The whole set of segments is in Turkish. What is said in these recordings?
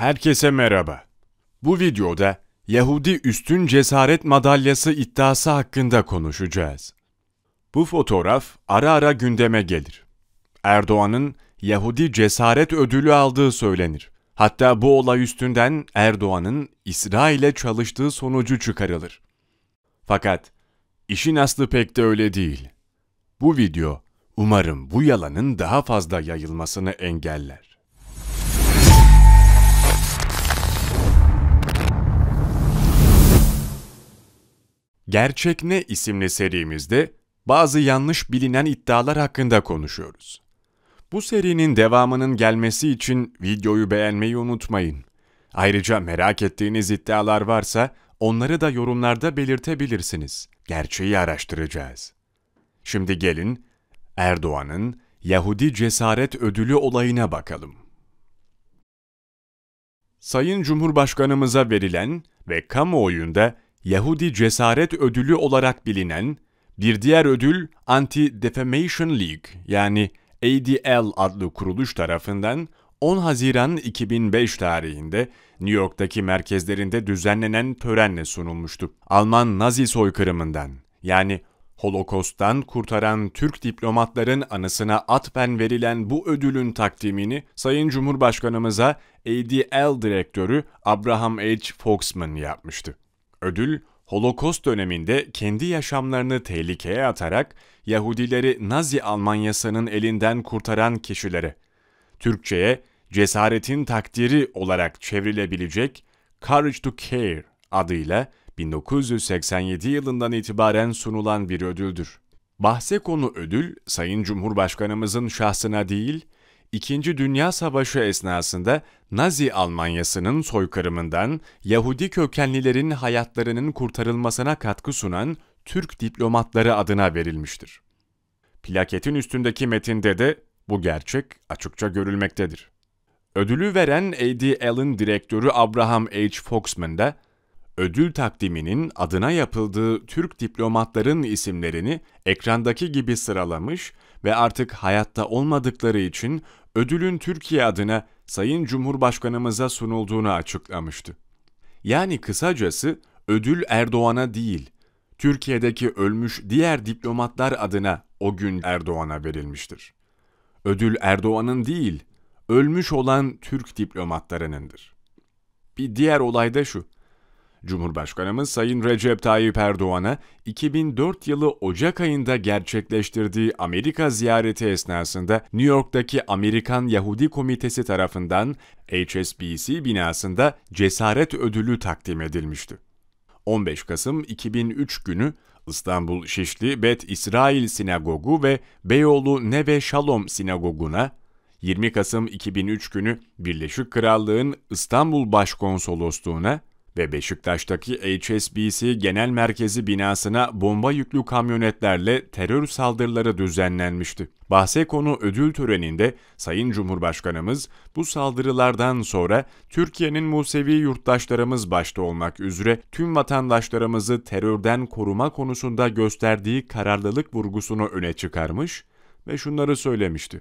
Herkese merhaba. Bu videoda Yahudi Üstün Cesaret Madalyası iddiası hakkında konuşacağız. Bu fotoğraf ara ara gündeme gelir. Erdoğan'ın Yahudi Cesaret Ödülü aldığı söylenir. Hatta bu olay üstünden Erdoğan'ın İsrail'e çalıştığı sonucu çıkarılır. Fakat işin aslı pek de öyle değil. Bu video umarım bu yalanın daha fazla yayılmasını engeller. Gerçek Ne isimli serimizde bazı yanlış bilinen iddialar hakkında konuşuyoruz. Bu serinin devamının gelmesi için videoyu beğenmeyi unutmayın. Ayrıca merak ettiğiniz iddialar varsa onları da yorumlarda belirtebilirsiniz. Gerçeği araştıracağız. Şimdi gelin Erdoğan'ın Yahudi Cesaret Ödülü olayına bakalım. Sayın Cumhurbaşkanımıza verilen ve kamuoyunda Yahudi Cesaret Ödülü olarak bilinen, bir diğer ödül Anti-Defamation League yani ADL adlı kuruluş tarafından 10 Haziran 2005 tarihinde New York'taki merkezlerinde düzenlenen törenle sunulmuştu. Alman Nazi soykırımından yani Holokost'tan kurtaran Türk diplomatların anısına atfen verilen bu ödülün takdimini Sayın Cumhurbaşkanımıza ADL direktörü Abraham H. Foxman yapmıştı. Ödül, Holocaust döneminde kendi yaşamlarını tehlikeye atarak Yahudileri Nazi Almanyası'nın elinden kurtaran kişilere, Türkçe'ye cesaretin takdiri olarak çevrilebilecek Courage to Care adıyla 1987 yılından itibaren sunulan bir ödüldür. Bahse konu ödül, Sayın Cumhurbaşkanımızın şahsına değil, İkinci Dünya Savaşı esnasında Nazi Almanyası'nın soykırımından Yahudi kökenlilerin hayatlarının kurtarılmasına katkı sunan Türk diplomatları adına verilmiştir. Plaketin üstündeki metinde de bu gerçek açıkça görülmektedir. Ödülü veren A.D. Allen direktörü Abraham H. Foxman da ödül takdiminin adına yapıldığı Türk diplomatların isimlerini ekrandaki gibi sıralamış ve artık hayatta olmadıkları için ödülün Türkiye adına Sayın Cumhurbaşkanımıza sunulduğunu açıklamıştı. Yani kısacası ödül Erdoğan'a değil, Türkiye'deki ölmüş diğer diplomatlar adına o gün Erdoğan'a verilmiştir. Ödül Erdoğan'ın değil, ölmüş olan Türk diplomatlarınındır. Bir diğer olay da şu. Cumhurbaşkanımız Sayın Recep Tayyip Erdoğan'a 2004 yılı Ocak ayında gerçekleştirdiği Amerika ziyareti esnasında New York'taki Amerikan Yahudi Komitesi tarafından HSBC binasında cesaret ödülü takdim edilmişti. 15 Kasım 2003 günü İstanbul Şişli Bet İsrail Sinagogu ve Beyoğlu Neve Shalom Sinagoguna 20 Kasım 2003 günü Birleşik Krallığın İstanbul Başkonsolosluğuna ve Beşiktaş'taki HSBC Genel Merkezi binasına bomba yüklü kamyonetlerle terör saldırıları düzenlenmişti. Bahse konu ödül töreninde Sayın Cumhurbaşkanımız bu saldırılardan sonra Türkiye'nin Musevi yurttaşlarımız başta olmak üzere tüm vatandaşlarımızı terörden koruma konusunda gösterdiği kararlılık vurgusunu öne çıkarmış ve şunları söylemişti.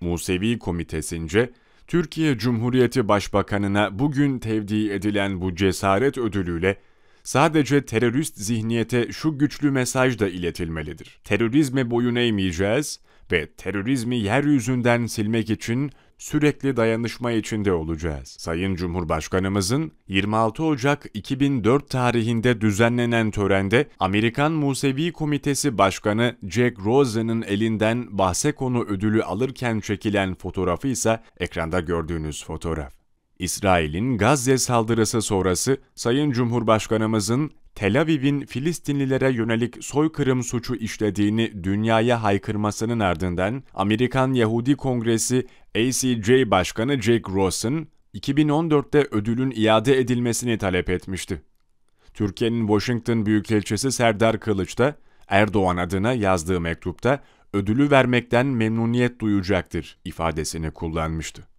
Musevi Komitesince Türkiye Cumhuriyeti Başbakanına bugün tevdi edilen bu cesaret ödülüyle sadece terörist zihniyete şu güçlü mesaj da iletilmelidir. Terörizme boyun eğmeyeceğiz, ve terörizmi yeryüzünden silmek için sürekli dayanışma içinde olacağız. Sayın Cumhurbaşkanımızın 26 Ocak 2004 tarihinde düzenlenen törende Amerikan Musevi Komitesi Başkanı Jack Rosen'ın elinden bahse konu ödülü alırken çekilen fotoğrafı ise ekranda gördüğünüz fotoğraf. İsrail'in Gazze saldırısı sonrası Sayın Cumhurbaşkanımızın Tel Aviv'in Filistinlilere yönelik soykırım suçu işlediğini dünyaya haykırmasının ardından Amerikan Yahudi Kongresi ACJ Başkanı Jake Rosen 2014'te ödülün iade edilmesini talep etmişti. Türkiye'nin Washington Büyükelçisi Serdar Kılıç da Erdoğan adına yazdığı mektupta ödülü vermekten memnuniyet duyacaktır ifadesini kullanmıştı.